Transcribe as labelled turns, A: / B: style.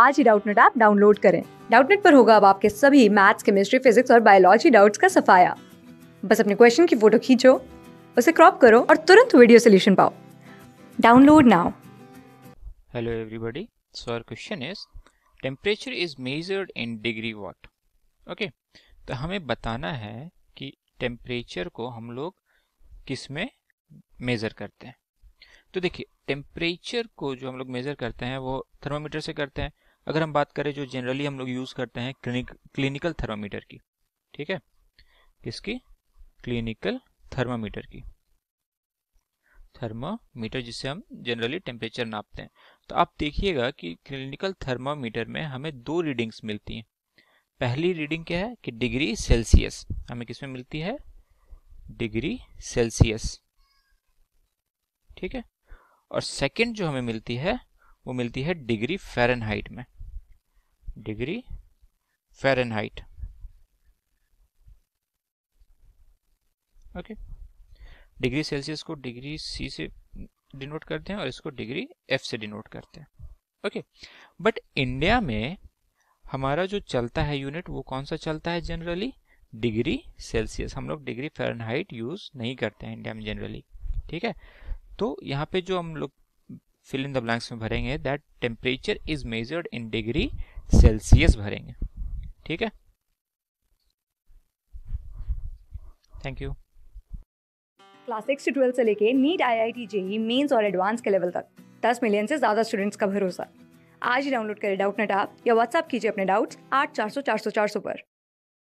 A: आज ही Doubtnut app download करें डाउटनेट पर होगा अब आपके सभी मैथ्स केमिस्ट्री फिजिक्स और बायोलॉजी डाउट्स का सफाया बस अपने क्वेश्चन की फोटो खींचो उसे क्रॉप करो और तुरंत वीडियो सोल्यूशन पाओ download now
B: hello everybody so our question is temperature is measured in degree what okay तो हमें बताना है कि टेम्परेचर को हम लोग किस में मेज़र करते हैं तो देखिए टेम्परेचर को जो हम लोग मेज़र करते हैं वो थर्मामीटर से करते हैं अगर हम बात करें जो जनरली हम लोग यूज़ करते हैं क्लिनिक क्लिनिकल थर्मामीटर की ठीक है किसकी क्लिनिकल थर्मामीटर की थर्मामीटर जिससे हम जनरली टेम्परेचर नापते हैं तो आप देखिएगा कि क्लिनिकल थर्मामीटर में हमें दो रीडिंग्स मिलती हैं पहली रीडिंग क्या है कि डिग्री सेल्सियस हमें किसमें मिलती है डिग्री सेल्सियस ठीक है और सेकंड जो हमें मिलती है वो मिलती है डिग्री फ़ारेनहाइट में degree Fahrenheit. Okay degree Celsius को डिग्री सी से डिनोट करते हैं और इसको डिग्री एफ से डिनोट करते हैं ओके बट इंडिया में हमारा जो चलता है यूनिट वो कौन सा चलता है जनरली डिग्री सेल्सियस हम लोग डिग्री फेरनहाइट यूज़ नहीं करते हैं इंडिया में जनरली ठीक है तो यहाँ पे जो हम लोग फिल इन द ब्लैंक्स में भरेंगे that temperature is measured in degree Celsius भरेंगे ठीक है थैंक यू
A: क्लास सिक्स से ट्वेल्थ से लेके NEET I I T JEE mains और एडवांस के लेवल तक दस मिलियन से ज़्यादा स्टूडेंट्स का भरोसा आज ही डाउनलोड करें डाउट नेट आप या व्हाट्सअप कीजिए अपने डाउट्स आठ चार सौ चार सौ चार सौ पर